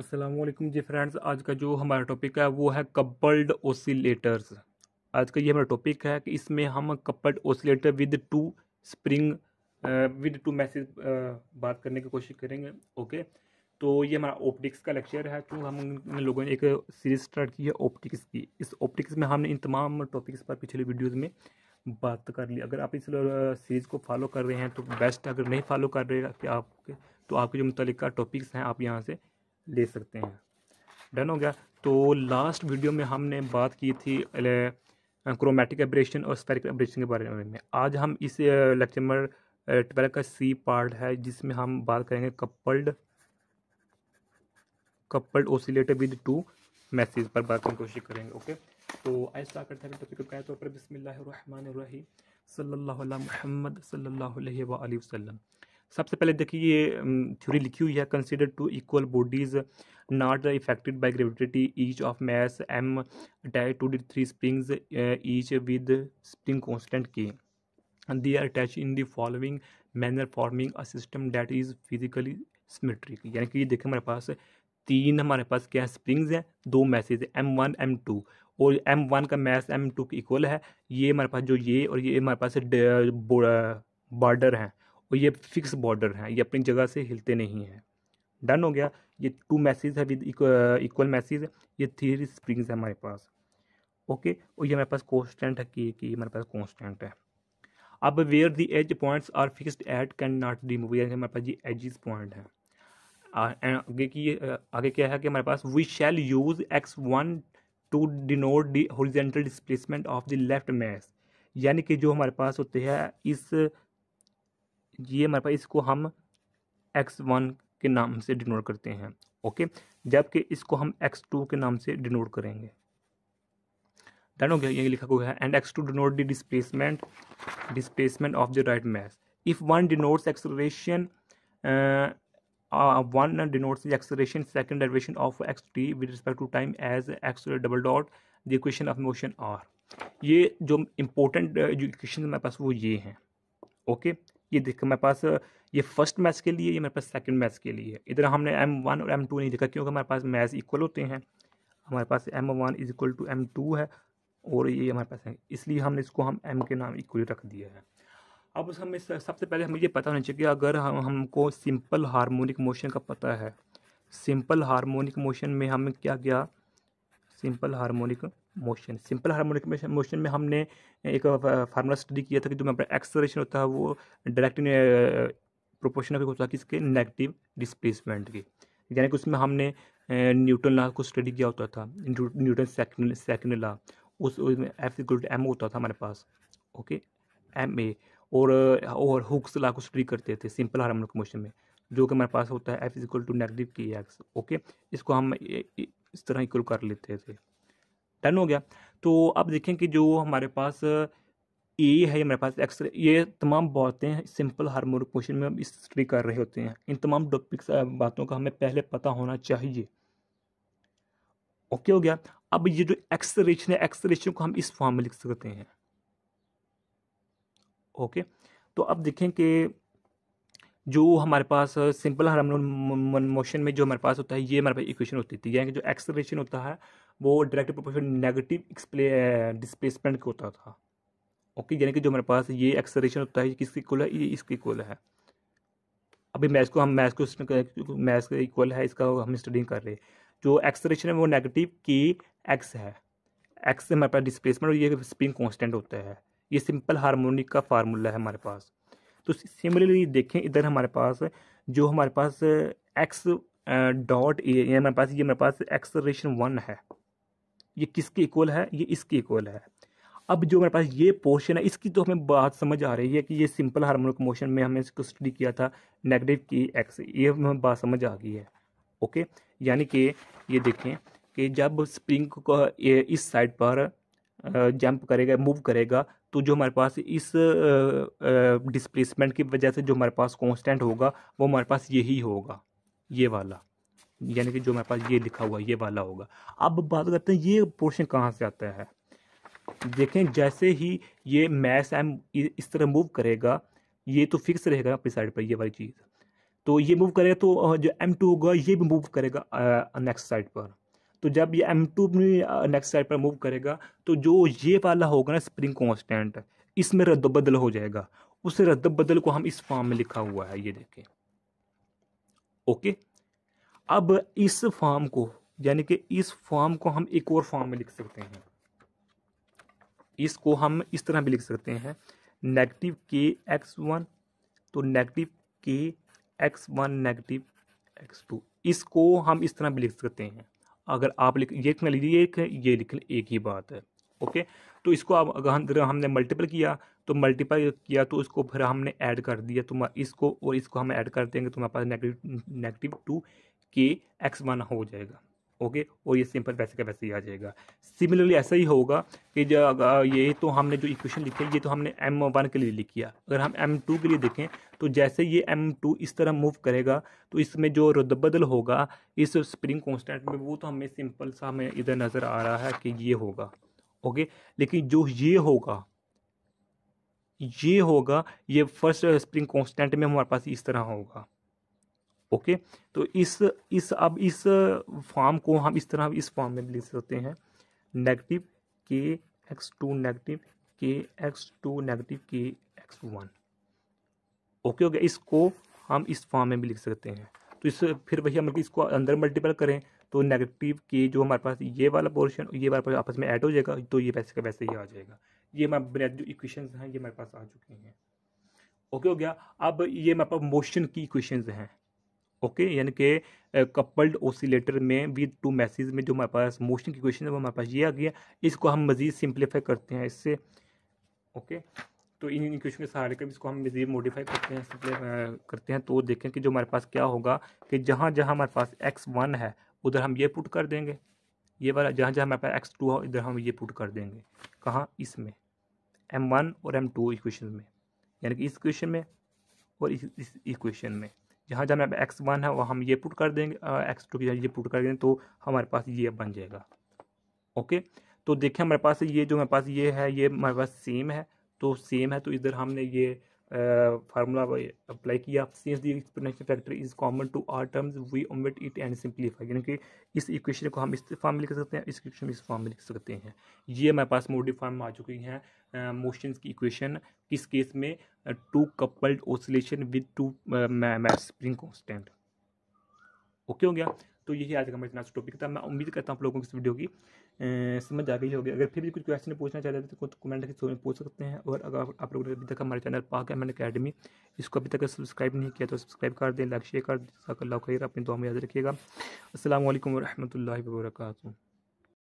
असलम जी friends आज का जो हमारा टॉपिक है वो है कपल्ड ओसिलेटर्स आज का ये हमारा टॉपिक है कि इसमें हम coupled oscillator with two spring with two masses बात करने की कोशिश करेंगे ओके तो ये हमारा ऑप्टिक्स का लेक्चर है क्योंकि हम लोगों ने एक सीरीज स्टार्ट की है ऑप्टिक्स की इस ऑप्टिक्स में हमने इन तमाम टॉपिक्स पर पिछले वीडियोज़ में बात कर ली अगर आप इस सीरीज़ को फॉलो कर रहे हैं तो बेस्ट अगर नहीं फॉलो कर रहे कि आपके तो आपके जो मुतल टॉपिक्स हैं आप यहाँ से ले सकते हैं डन हो गया तो लास्ट वीडियो में हमने बात की थी क्रोमेटिक एब्रेशन और स्पेरिकल एब्रेशन के बारे में आज हम इस लेक्चर नंबर ट्वेल्व का सी पार्ट है जिसमें हम बात करेंगे coupled coupled oscillator with two masses पर बात करने की कोशिश करेंगे ओके तो ऐसा करता करते हैं टॉपिक तो पर बिस्मिल्लाह सल्लल्लाहु सल्लल्लाहु अलैहि वसल्लम सबसे पहले देखिए ये थ्योरी लिखी हुई है consider two equal bodies not affected by gravity each of mass m tied to the three springs each with spring constant k they are attach in the following manner forming a system that is physically symmetric यानी कि ये देखें हमारे पास तीन हमारे पास क्या है springs हैं दो masses m one m two और एम वन का मैस एम टू के इक्वल है ये हमारे पास जो ये और ये हमारे पास बॉर्डर uh, हैं और ये फिक्स बॉर्डर हैं ये अपनी जगह से हिलते नहीं हैं डन हो गया ये टू मैसेज है विद इक्वल मैसेज ये थ्री स्प्रिंग्स है हमारे पास ओके और ये हमारे पास कॉन्स्टेंट है कि कि हमारे पास कॉन्स्टेंट है अब where the edge points are fixed at can not remove यानी हमारे पास ये एजिस पॉइंट है आगे की आगे क्या है कि हमारे पास we shall use x one two denote the horizontal displacement of the left mass यानी कि जो हमारे पास होते हैं इस ये हमारे पास इसको हम एक्स वन के नाम से डिनोट करते हैं ओके जबकि इसको हम एक्स टू के नाम से डिनोट करेंगे डन हो गया ये लिखा हुआ है and x two denote the displacement displacement of the right mass if one denotes acceleration one denotes acceleration second uh, uh, second of x t with respect to time as x double dot the equation of motion are ये जो important uh, जो equation हमारे पास वो ये हैं okay okay? ये देखो मेरे पास ये फर्स्ट मैच के लिए ये मेरे पास सेकंड मैच के लिए है इधर हमने एम वन और एम टू नहीं देखा क्योंकि हमारे पास मैच इक्वल होते हैं हमारे पास m one is equal to m two है और ये हमारे पास है इसलिए हमने इसको हम एम के नाम इक्वली रख दिया है अब हमें सबसे पहले हमें ये पता होना चाहिए कि अगर हम हमको सिंपल हारमोनिक मोशन का पता है सिंपल हारमोनिक मोशन में हमें क्या क्या simple harmonic motion simple harmonic motion में हमने एक फार्मूला स्टडी किया था कि जो यहाँ एक्सलेशन होता है वो डायरेक्ट प्रोपोर्शनल होता है किसके नेगेटिव डिस्प्लेसमेंट के यानी कि उसमें हमने न्यूटन लॉ को स्टडी किया होता था न्यूटन सेकंड सेकंड लॉ उस उसमें एफ इक्वल टू एम होता था हमारे पास ओके एम ए और और हुक्स लॉ को स्टडी करते थे सिंपल हार्मोनिक मोशन में जो कि हमारे पास होता है F is equal to negative k x okay इसको हम इस तरह इक्वल कर लेते थे टन हो गया तो अब देखें कि जो हमारे पास ए है हमारे पास एक्स ये तमाम बातें सिंपल हार्मोनिक क्वेश्चन में हम स्टडी कर रहे होते हैं इन तमाम टॉपिक्स बातों का हमें पहले पता होना चाहिए ओके हो गया अब ये जो एक्स रेशन है एक्स रेशन को हम इस फॉर्म में लिख सकते हैं ओके तो अब देखें कि जो हमारे पास सिंपल हार्मोन मोशन में जो हमारे पास होता है ये हमारे पास इक्वेशन होती थी यानी कि जो एक्सलेशन होता है वो डायरेक्ट प्रोपोर्शन नेगेटिव डिस्प्लेसमेंट के होता था ओके यानी कि जो हमारे पास ये एक्सरेशन होता है किसके इक्वल है ये इसके इक्वल है अभी मैथ को हम मैथ को मैथ्स का इक्वल है इसका हम स्टडी कर रहे हैं जो एक्सरेशन है वो नेगेटिव की एक्स है एक्स से हमारे पास डिस्प्लेसमेंट और ये स्पिन कॉन्स्टेंट होता है ये सिंपल हारमोनिक का फार्मूला है हमारे पास तो सिमिलरली देखें इधर हमारे पास जो हमारे पास एक्स डॉट ए हमारे पास ये हमारे पास एक्सरेशन वन है ये किसके इक्वल है ये इसके इक्वल है अब जो मेरे पास ये पोर्शन है इसकी तो हमें बात समझ आ रही है कि ये सिंपल हार्मोनिक मोशन में हमने इसको स्टडी किया था नेगेटिव की एक्स ये हमें बात समझ आ गई है ओके यानी कि ये देखें कि जब स्प्रिंग को इस साइड पर जंप करेगा मूव करेगा तो जो हमारे पास इस डिस्प्लेसमेंट की वजह से जो हमारे पास कॉन्स्टेंट होगा वो हमारे पास यही होगा ये वाला यानी कि जो मेरे पास ये लिखा हुआ ये वाला होगा अब बात करते हैं ये पोर्शन कहाँ से आता है देखें जैसे ही ये मैस एम इस तरह मूव करेगा ये तो फिक्स रहेगा अपनी साइड पर ये वाली चीज़ तो ये मूव करेगा तो जो एम टू होगा ये भी मूव करेगा नेक्स्ट साइड पर तो जब ये एम टू नेक्स्ट साइड पर मूव करेगा तो जो ये वाला होगा ना स्प्रिंग कॉन्स्टेंट इसमें रद्द बदल हो जाएगा उस रद्द बदल को हम इस फॉर्म में लिखा हुआ है ये देखें ओके अब इस फॉर्म को यानी कि इस फॉर्म को हम एक और फॉर्म में लिख सकते हैं इसको हम इस तरह भी लिख सकते हैं नेगेटिव के एक्स वन तो negative k x one negative x two इसको हम इस तरह भी लिख सकते हैं अगर आप लिख ये लिखना लीजिए एक ये लिख एक ही बात है ओके तो इसको आप अगर हम हमने मल्टीपल किया तो मल्टीपल किया तो इसको फिर हमने ऐड कर दिया तो इसको और इसको हम ऐड कर देंगे तो हमारे पास negative negative two k x one हो जाएगा ओके और ये सिंपल वैसे का वैसे ही आ जाएगा सिमिलरली ऐसा ही होगा कि ये तो हमने जो इक्वेशन लिखी है ये तो हमने एम वन के लिए लिखी है अगर हम एम टू के लिए देखें तो जैसे ये एम टू इस तरह मूव करेगा तो इसमें जो रद्दबदल होगा इस स्प्रिंग कॉन्स्टेंट में वो तो हमें सिंपल सा हमें इधर नज़र आ रहा है कि ये होगा ओके लेकिन जो ये होगा ये होगा ये फर्स्ट स्प्रिंग कॉन्स्टेंट में हमारे पास इस तरह होगा ओके तो इस इस अब इस फॉर्म को हम इस तरह इस फॉर्म में लिख सकते हैं negative k x two negative k x two negative k x one okay हो गया इसको हम इस फॉर्म में भी लिख सकते हैं तो इस फिर वही हम इसको अंदर मल्टीपल करें तो नेगेटिव के जो हमारे पास ये वाला पोर्शन ये वाला आपस में ऐड हो जाएगा तो ये वैसे का वैसे ही आ जाएगा ये हमारे बुनियादी जो इक्वेशन हैं ये हमारे पास आ चुके हैं ओके हो गया अब ये मेरे पास मोशन की इक्वेशन हैं ओके यानी कि कपल्ड ओसिलेटर में विद टू मैसेज में जो हमारे पास मोशन की क्वेश्चन है वो हमारे पास ये आ गया इसको हम मज़ीद सिंप्लीफाई करते हैं इससे ओके तो इन क्वेश्चन के सहारे का इसको हम मज़ीद मोडिफाई करते हैं करते हैं तो देखें कि जो हमारे पास क्या होगा कि जहाँ जहाँ हमारे पास एक्स वन है उधर हम ये पुट कर देंगे ये वाला जहाँ जहाँ हमारे पास एक्स टू है इधर हम ये पुट कर देंगे कहाँ इसमें एम वन और एम टू इक्वेशन में यानी कि इस क्वेश्चन में और इस इस इक्वेशन में जहाँ जहाँ में एक्स वन है वहाँ हम ये पुट कर देंगे एक्स टू की जगह ये पुट कर देंगे तो हमारे पास ये बन जाएगा ओके तो देखिए हमारे पास ये जो हमारे पास ये है ये हमारे पास सेम है तो सेम है तो इधर हमने ये फार्मूला अप्लाई किया since the exponential factor is common to our terms we omit it and simplify यानी कि इस इक्वेशन को हम इस फॉर्म में लिख सकते हैं इस इक्वेशन में इस फॉर्म में लिख सकते हैं ये हमारे पास मोडी फॉर्म आ चुकी हैं मोशन की इक्वेशन किस केस में two coupled oscillation with two mass spring constant okay हो गया तो यही आज का मेरा टॉपिक था मैं उम्मीद करता हूँ आप लोगों को इस वीडियो की समझ आ गई होगी अगर फिर भी कुछ क्वेश्चन पूछना चाहते हैं तो कुछ कमेंट में पूछ सकते हैं और अगर आप लोगों ने अभी तक हमारे चैनल पाक एम अकेडमी इसको अभी तक सब्सक्राइब नहीं किया तो सब्सक्राइब कर दें लाइक शेयर कर दें अपनी दुआ में याद रखिएगा असल वरहमल वर्का